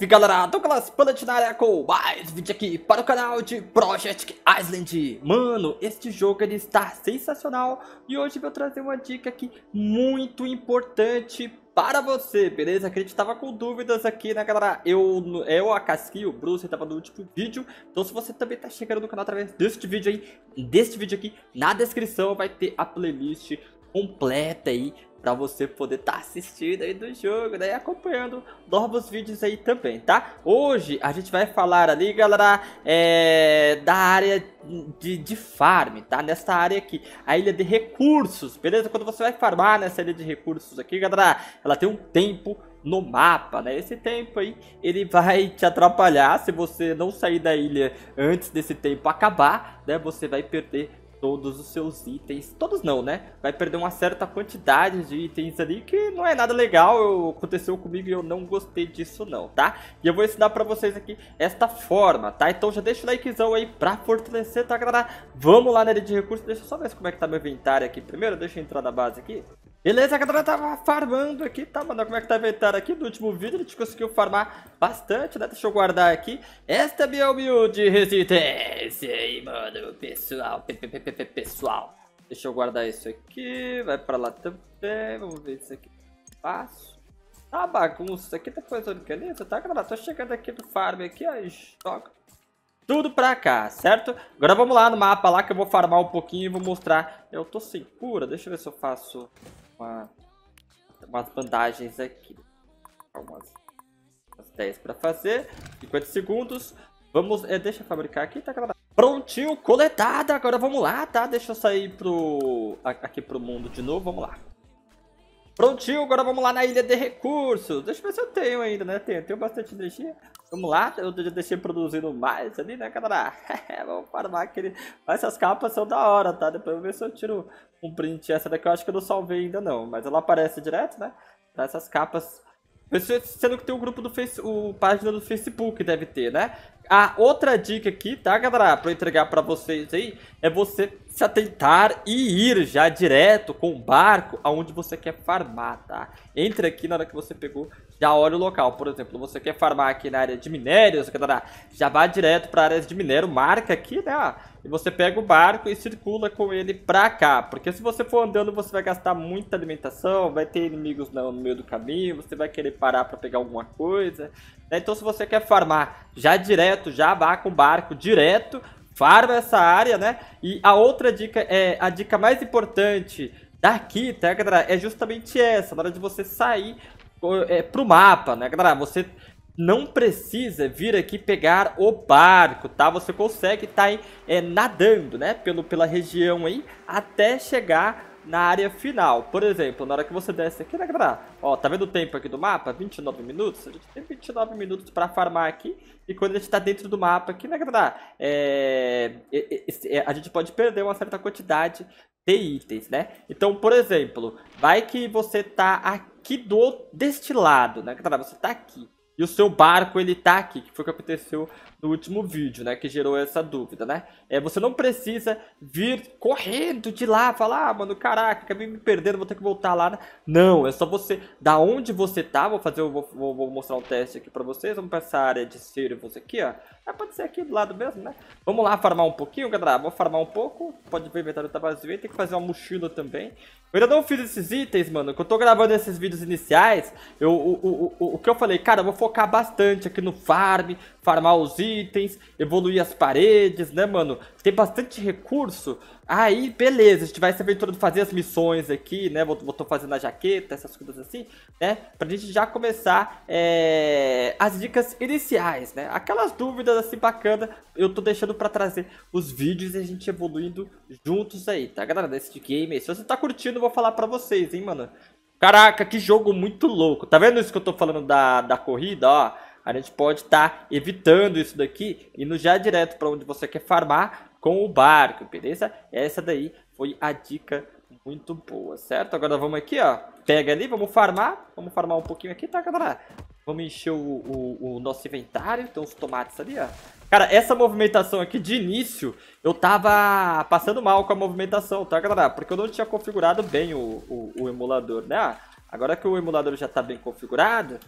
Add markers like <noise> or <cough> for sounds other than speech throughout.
Salve galera, Douglas Planet na área com mais vídeo aqui para o canal de Project Island Mano, este jogo ele está sensacional e hoje vou trazer uma dica aqui muito importante para você, beleza? Que a gente tava com dúvidas aqui, né, galera? Eu, eu a Casqui, o Bruce, tava no último vídeo. Então, se você também tá chegando no canal através deste vídeo aí, deste vídeo aqui, na descrição vai ter a playlist completa aí para você poder estar tá assistindo aí do jogo, né? acompanhando novos vídeos aí também, tá? Hoje a gente vai falar ali, galera, é, da área de, de farm, tá? Nessa área aqui, a ilha de recursos, beleza? Quando você vai farmar nessa ilha de recursos aqui, galera, ela tem um tempo no mapa, né? Esse tempo aí, ele vai te atrapalhar se você não sair da ilha antes desse tempo acabar, né? Você vai perder todos os seus itens. Todos não, né? Vai perder uma certa quantidade de itens ali, que não é nada legal. Aconteceu comigo e eu não gostei disso não, tá? E eu vou ensinar pra vocês aqui esta forma, tá? Então já deixa o likezão aí pra fortalecer, tá, galera? Vamos lá na área de recursos. Deixa eu só ver como é que tá meu inventário aqui primeiro. Deixa eu entrar na base aqui. Beleza, galera, tava farmando aqui, tá, mano? Como é que tá inventado aqui? No último vídeo a gente conseguiu farmar bastante, né? Deixa eu guardar aqui. Esta é minha humilde resistência aí, mano, pessoal, p -p -p pessoal. Deixa eu guardar isso aqui, vai pra lá também, vamos ver isso aqui. Passo. Tá bagunça aqui, tá coisa organiza, tá, galera? Tô chegando aqui no farm aqui, ó, estoca tudo pra cá, certo? Agora vamos lá no mapa lá que eu vou farmar um pouquinho e vou mostrar. Eu tô sem cura, deixa eu ver se eu faço uma, umas bandagens aqui. Algumas umas 10 para fazer. 50 segundos. Vamos, é, deixa eu fabricar aqui, tá acabado. Prontinho, coletada. Agora vamos lá, tá? Deixa eu sair pro aqui pro mundo de novo, vamos lá. Prontinho, agora vamos lá na ilha de recursos. Deixa eu ver se eu tenho ainda, né? Tenho, tenho bastante energia. Vamos lá, eu deixei produzindo mais ali, né, galera? <laughs> É, vamos farmar aquele... Essas capas são da hora, tá? Depois eu vou ver se eu tiro um print. Essa daqui eu acho que eu não salvei ainda não, mas ela aparece direto, né? Tá, essas capas... Sendo que tem o um grupo do Facebook, o página do Facebook deve ter, né? a outra dica aqui, tá, galera, pra eu entregar pra vocês aí, é você se atentar e ir já direto com o barco aonde você quer farmar, tá? Entre aqui na hora que você pegou, já olha o local. Por exemplo, você quer farmar aqui na área de minérios, galera, já vá direto pra área de minério, marca aqui, né, e você pega o barco e circula com ele pra cá. Porque se você for andando, você vai gastar muita alimentação, vai ter inimigos no meio do caminho, você vai querer parar pra pegar alguma coisa. Né? Então se você quer farmar já direto, direto, já vá com o barco direto, farma essa área, né? E a outra dica, é a dica mais importante daqui, tá, galera? É justamente essa, na hora de você sair é, pro mapa, né, galera? Você não precisa vir aqui pegar o barco, tá? Você consegue estar tá, é, nadando, né? Pelo, pela região aí, até chegar na área final. Por exemplo, na hora que você desce aqui, né, galera? Ó, tá vendo o tempo aqui do mapa? 29 minutos? A gente tem 29 minutos pra farmar aqui. E quando a gente tá dentro do mapa aqui, né, galera? É, é, é, é... a gente pode perder uma certa quantidade de itens, né? Então, por exemplo, vai que você tá aqui do deste lado, né, galera? Você tá aqui e o seu barco ele tá aqui, que foi o que aconteceu no último vídeo, né, que gerou essa dúvida, né? É, você não precisa vir correndo de lá, falar, ah, mano, caraca, acabei me perdendo, vou ter que voltar lá. Né? Não, é só você, da onde você tá, vou fazer, vou, vou, vou mostrar um teste aqui pra vocês, vamos pra essa área de servos aqui, ó. Ah, pode ser aqui do lado mesmo, né? Vamos lá farmar um pouquinho, galera, vou farmar um pouco, pode ver o inventário tá vazio, tem que fazer uma mochila também. Eu ainda não fiz esses itens, mano. Que eu tô gravando esses vídeos iniciais, eu, o, o, o, o que eu falei, cara, eu vou focar bastante aqui no farm, farmar os itens, evoluir as paredes, né, mano? Tem bastante recurso. Aí, beleza, a gente vai se aventurando fazer as missões aqui, né? Vou, vou tô fazendo a jaqueta, essas coisas assim, né? Pra gente já começar é, as dicas iniciais, né? Aquelas dúvidas assim bacana, eu tô deixando pra trazer os vídeos e a gente evoluindo juntos aí, tá, galera? Nesse game. Se você tá curtindo, eu vou falar pra vocês, hein, mano? Caraca, que jogo muito louco. Tá vendo isso que eu tô falando da, da corrida, ó? A gente pode estar tá evitando isso daqui, indo já direto para onde você quer farmar com o barco, beleza? Essa daí foi a dica muito boa, certo? Agora vamos aqui, ó. Pega ali, vamos farmar. Vamos farmar um pouquinho aqui, tá, galera? Vamos encher o, o, o nosso inventário. Tem uns tomates ali, ó. Cara, essa movimentação aqui de início, eu tava passando mal com a movimentação, tá, galera? Porque eu não tinha configurado bem o, o, o emulador, né? Agora que o emulador já tá bem configurado,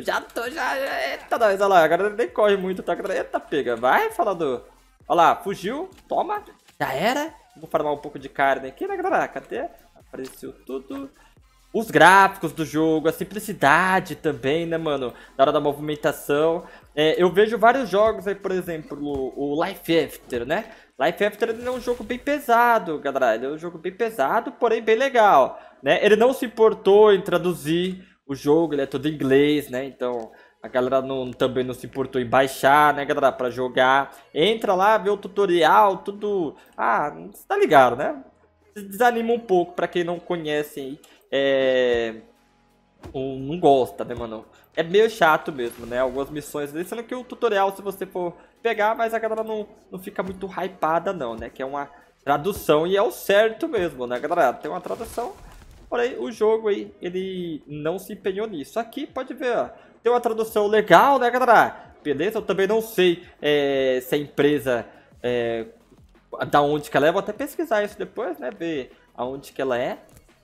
eu já tô, já, eita, nós, olha lá, agora nem corre muito, tá? Eita, pega, vai, falador. Olha lá, fugiu, toma, já era. Vou farmar um pouco de carne aqui, né, galera? Cadê? Apareceu tudo. Os gráficos do jogo, a simplicidade também, né, mano? Na hora da movimentação. É, eu vejo vários jogos aí, por exemplo, o, Life After, né? Life After é um jogo bem pesado, galera. Ele é um jogo bem pesado, porém bem legal. Né? Ele não se importou em traduzir o jogo, ele é todo em inglês, né? Então a galera não, também não se importou em baixar, né, galera, pra jogar. Entra lá, vê o tutorial, tudo. Ah, você tá ligado, né? Desanima um pouco pra quem não conhece é... Ou não gosta, né, mano? É meio chato mesmo, né? Algumas missões, sendo que o tutorial, se você for pegar, mas a galera não, não fica muito hypada, não, né? Que é uma tradução e é o certo mesmo, né, galera? Tem uma tradução Porém, o jogo aí, ele não se empenhou nisso. Aqui, pode ver, ó, tem uma tradução legal, né, galera? Beleza? Eu também não sei é, se a empresa, é, da onde que ela é. Vou até pesquisar isso depois, né? Ver aonde que ela é.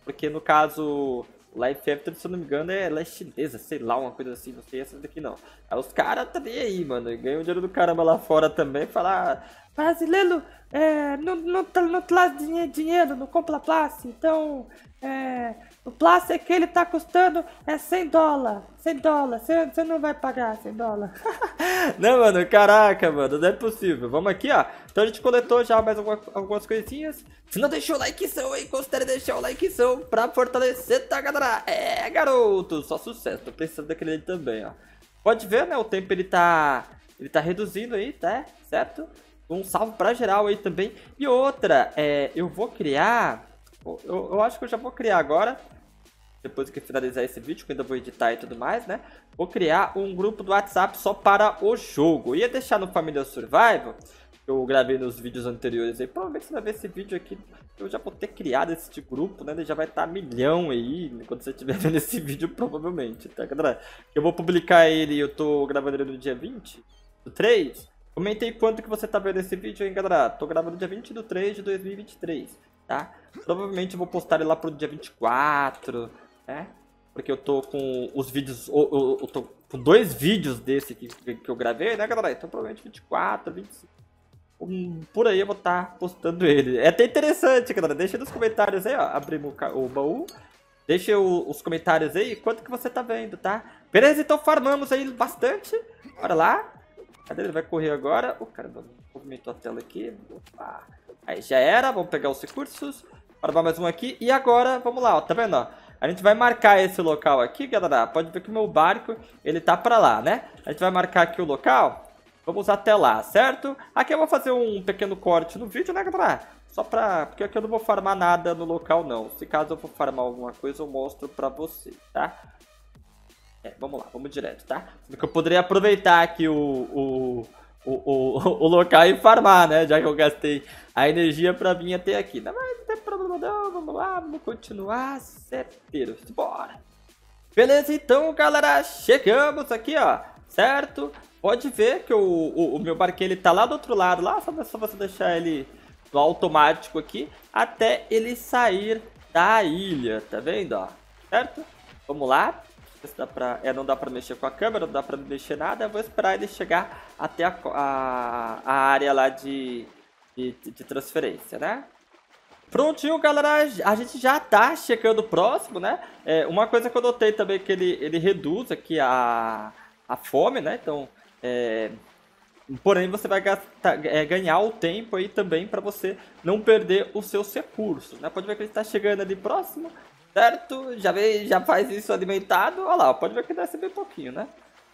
Porque, no caso, Life After, se eu não me engano, é, ela é chinesa, sei lá, uma coisa assim, não sei essa daqui não. Aí os caras tá aí, mano, ganham dinheiro do caramba lá fora também, falar, ah, brasileiro, é, não, não, tá, não, tá não traz dinheiro, não compra place, então, é, o plástico que ele tá custando é 100 dólares. 100 dólares. Você não vai pagar 100 dólares. <laughs> não, mano. Caraca, mano. Não é possível. Vamos aqui, ó. Então a gente coletou já mais alguma, algumas coisinhas. Se não deixou o likezão, Gostaria de deixar o likezão pra fortalecer, tá, galera? É, garoto. Só sucesso. Tô precisando daquele dele também, ó. Pode ver, né? O tempo ele tá... Ele tá reduzindo aí, tá? Certo? Um salve pra geral aí também. E outra, é... Eu vou criar... Eu, eu acho que eu já vou criar agora depois que finalizar esse vídeo, que ainda vou editar e tudo mais, né? Vou criar um grupo do WhatsApp só para o jogo. Ia deixar no Família Survival, que eu gravei nos vídeos anteriores aí. Provavelmente você vai ver esse vídeo aqui, eu já vou ter criado esse tipo grupo, né? Ele já vai estar milhão aí, quando você estiver <laughs> vendo esse vídeo, provavelmente, tá, galera? Eu vou publicar ele, eu tô gravando ele no dia 20 do 3. Comentei quanto que você tá vendo esse vídeo, hein, galera? Tô gravando dia 20 do 3 de 2023, tá? Provavelmente eu vou postar ele lá pro dia 24, né? Porque eu tô com os vídeos. Eu, eu, eu tô com dois vídeos desse que, que eu gravei, né, galera? Então provavelmente 24, 25. Um, por aí eu vou estar tá postando ele. É até interessante, galera. Deixa nos comentários aí, ó. Abrimos o, o baú. Deixa o, os comentários aí quanto que você tá vendo, tá? Beleza, então farmamos aí bastante. Bora lá. Cadê ele? Vai correr agora. O oh, cara movimentou a tela aqui. Opa. Aí já era. Vamos pegar os recursos. Farmar mais um aqui. E agora, vamos lá, ó. Tá vendo, ó? A gente vai marcar esse local aqui, galera. É pode ver que o meu barco, ele tá pra lá, né? A gente vai marcar aqui o local. Vamos até lá, certo? Aqui eu vou fazer um pequeno corte no vídeo, né, galera? Só pra... Porque aqui eu não vou farmar nada no local, não. Se caso eu for farmar alguma coisa, eu mostro pra você, tá? É, vamos lá, vamos direto, tá? Sendo que eu poderia aproveitar aqui o... o o, <laughs> o, local e farmar, né? Já que eu gastei a energia para vir até aqui. Não, mas não tem problema não, vamos lá, vamos continuar certeiro bora! Beleza, então, galera, chegamos aqui, ó, certo? Pode ver que o, o, o meu barquinho, ele tá lá do outro lado, lá, só, só você deixar ele no automático aqui, até ele sair da ilha, tá vendo, ó? Certo? Vamos lá, dá pra, é, não dá para mexer com a câmera, não dá para mexer nada. Eu vou esperar ele chegar até a, a, a área lá de, de, de transferência, né? Prontinho, galera, a gente já tá chegando próximo, né? É, uma coisa que eu notei também é que ele, ele reduz aqui a, a fome, né? Então, é, porém você vai gastar, é, ganhar o tempo aí também para você não perder os seus recursos, né? Pode ver que ele está chegando ali próximo, Certo? Já, vem, já faz isso alimentado. Olha lá, pode ver que desce bem pouquinho, né?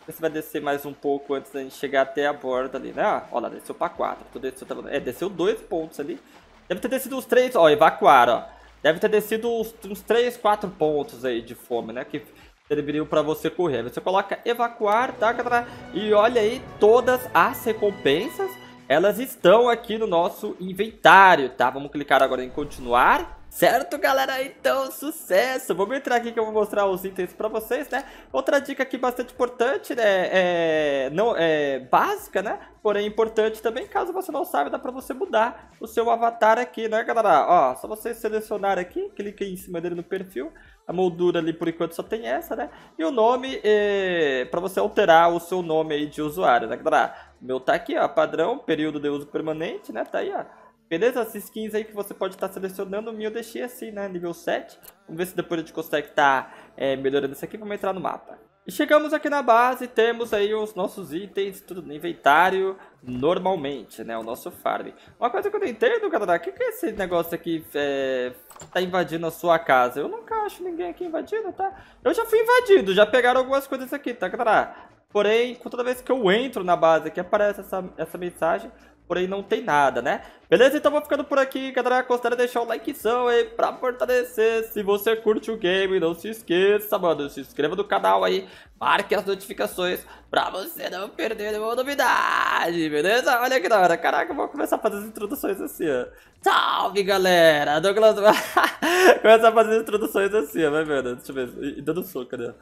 Você vai descer mais um pouco antes da gente chegar até a borda ali, né? Ah, olha lá, desceu pra 4. Tá é, desceu dois pontos ali. Deve ter descido uns 3, ó, evacuaram, ó. Deve ter descido uns, três, 3, 4 pontos aí de fome, né? Que serviriam para você correr. Você coloca evacuar, tá, galera? E olha aí, todas as recompensas, elas estão aqui no nosso inventário, tá? Vamos clicar agora em continuar. Certo, galera? Então, sucesso! Vamos entrar aqui que eu vou mostrar os itens pra vocês, né? Outra dica aqui bastante importante, né? É, não, é básica, né? Porém importante também, caso você não saiba, dá pra você mudar o seu avatar aqui, né, galera? Ó, só você selecionar aqui, clica em cima dele no perfil, a moldura ali por enquanto só tem essa, né? E o nome, é, para você alterar o seu nome aí de usuário, né, galera? O meu tá aqui, ó, padrão, período de uso permanente, né? Tá aí, ó. Beleza? As skins aí que você pode estar tá selecionando, eu deixei assim, né? Nível 7. Vamos ver se depois a gente consegue estar tá, é, melhorando isso aqui. Vamos entrar no mapa. E chegamos aqui na base, temos aí os nossos itens, tudo no inventário, normalmente, né? O nosso farm. Uma coisa que eu não entendo, galera, o que, que é esse negócio aqui é, tá invadindo a sua casa? Eu nunca acho ninguém aqui invadindo, tá? Eu já fui invadido, já pegaram algumas coisas aqui, tá, galera? Porém, toda vez que eu entro na base aqui, aparece essa, essa mensagem por aí não tem nada, né? Beleza? Então vou ficando por aqui, galera. Considera deixar o likezão aí pra fortalecer. Se você curte o game, não se esqueça, mano. Se inscreva no canal aí, marque as notificações pra você não perder nenhuma novidade, beleza? Olha que da hora. Caraca, eu vou começar a fazer as introduções assim, ó. Salve, galera! Douglas... <laughs> começar a fazer as introduções assim, ó. Vai vendo. Deixa eu ver. E dando soco, cadê? Né?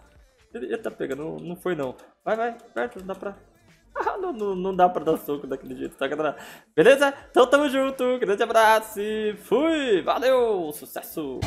Ele tá pegando. Não, não foi, não. Vai, vai. Perto, dá pra... <laughs> não, não, não, dá pra dar soco daquele jeito, tá, galera? Beleza? Então tamo junto, grande abraço e fui! Valeu! Sucesso!